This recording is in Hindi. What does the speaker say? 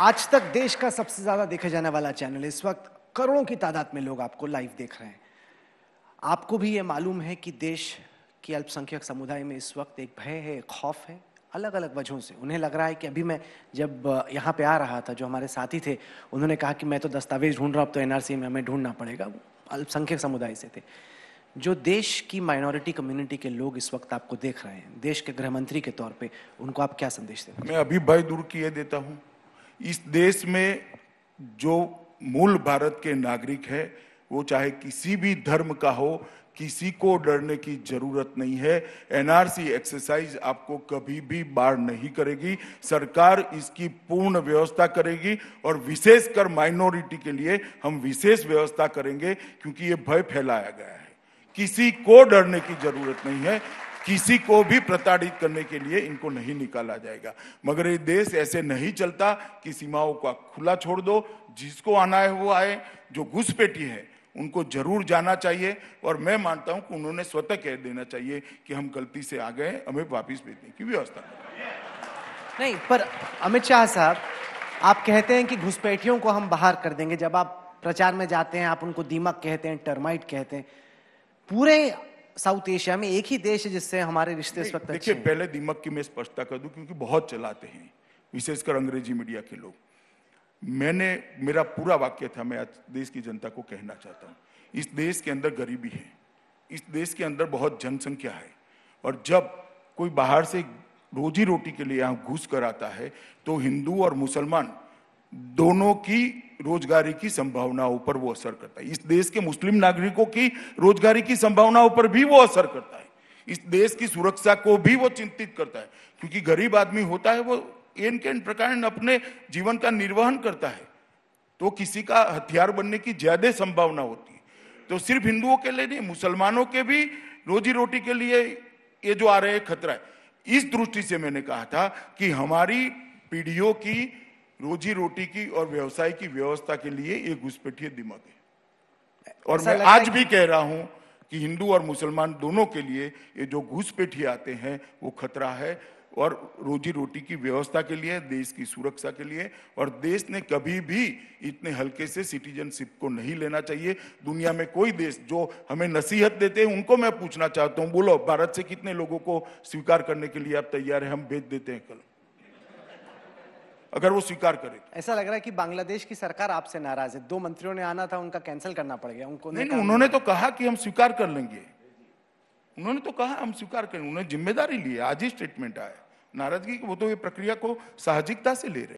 आज तक देश का सबसे ज़्यादा देखा जाने वाला चैनल इस वक्त करोड़ों की तादाद में लोग आपको लाइव देख रहे हैं आपको भी ये मालूम है कि देश की अल्पसंख्यक समुदाय में इस वक्त एक भय है एक खौफ है अलग अलग वजहों से उन्हें लग रहा है कि अभी मैं जब यहाँ पे आ रहा था जो हमारे साथी थे उन्होंने कहा कि मैं तो दस्तावेज ढूंढ रहा अब तो एनआरसी में हमें ढूंढना पड़ेगा अल्पसंख्यक समुदाय से थे जो देश की माइनॉरिटी कम्युनिटी के लोग इस वक्त आपको देख रहे हैं देश के गृह मंत्री के तौर पर उनको आप क्या संदेश देते मैं अभी भय दूर किए देता हूँ इस देश में जो मूल भारत के नागरिक है वो चाहे किसी भी धर्म का हो किसी को डरने की जरूरत नहीं है एनआरसी एक्सरसाइज आपको कभी भी बार नहीं करेगी सरकार इसकी पूर्ण व्यवस्था करेगी और विशेषकर माइनॉरिटी के लिए हम विशेष व्यवस्था करेंगे क्योंकि ये भय फैलाया गया है किसी को डरने की जरूरत नहीं है किसी को भी प्रताड़ित करने के लिए इनको नहीं निकाला जाएगा मगर ये देश ऐसे नहीं चलता कि सीमाओं का खुला छोड़ दो जिसको आना है वो आए जो घुसपेटी है उनको जरूर जाना चाहिए और मैं मानता हूं कि उन्होंने स्वतः कह देना चाहिए कि हम गलती से आ गए हमें वापिस भेजने की व्यवस्था नहीं पर अमित शाह साहब आप कहते हैं कि घुसपैठियों को हम बाहर कर देंगे जब आप प्रचार में जाते हैं आप उनको दीमक कहते हैं टर्माइट कहते हैं पूरे साउथ एशिया में एक ही देश है जिससे हमारे रिश्ते इस वक्त देखिए पहले दिमाग की मैं स्पष्टता कर दूं क्योंकि बहुत चलाते हैं विशेषकर अंग्रेजी मीडिया के लोग मैंने मेरा पूरा वाक्य था मैं आज देश की जनता को कहना चाहता हूँ इस देश के अंदर गरीबी है इस देश के अंदर बहुत जनसंख्या है और जब कोई बाहर से रोजी रोटी के लिए यहाँ घुस कर आता है तो हिंदू और मुसलमान दोनों की रोजगारी की संभावना पर वो असर करता है इस देश के मुस्लिम नागरिकों की रोजगारी की संभावना ऊपर भी वो असर करता है इस देश की सुरक्षा को भी वो चिंतित करता है क्योंकि गरीब आदमी होता है वो एन के प्रकार अपने जीवन का निर्वहन करता है तो किसी का हथियार बनने की ज्यादा संभावना होती है तो सिर्फ हिंदुओं के लिए नहीं मुसलमानों के भी रोजी रोटी के लिए ये जो आ रहे खतरा है इस दृष्टि से मैंने कहा था कि हमारी पीढ़ियों की रोजी रोटी की और व्यवसाय की व्यवस्था के लिए ये घुसपैठिए दिमाग है और मैं आज भी कह रहा हूं कि हिंदू और मुसलमान दोनों के लिए ये जो घुसपैठिए आते हैं वो खतरा है और रोजी रोटी की व्यवस्था के लिए देश की सुरक्षा के लिए और देश ने कभी भी इतने हल्के से सिटीजनशिप को नहीं लेना चाहिए दुनिया में कोई देश जो हमें नसीहत देते हैं उनको मैं पूछना चाहता हूँ बोलो भारत से कितने लोगों को स्वीकार करने के लिए आप तैयार हैं हम भेज देते हैं कल अगर वो स्वीकार करे तो। ऐसा लग रहा है कि बांग्लादेश की सरकार आपसे नाराज है दो मंत्रियों ने आना था उनका कैंसिल करना पड़ गया उनको नहीं, उन्होंने तो कहा कि हम स्वीकार कर लेंगे उन्होंने तो कहा हम स्वीकार करेंगे उन्होंने जिम्मेदारी ली आज ही स्टेटमेंट आया नाराजगी वो तो ये प्रक्रिया को साहजिकता से ले रहे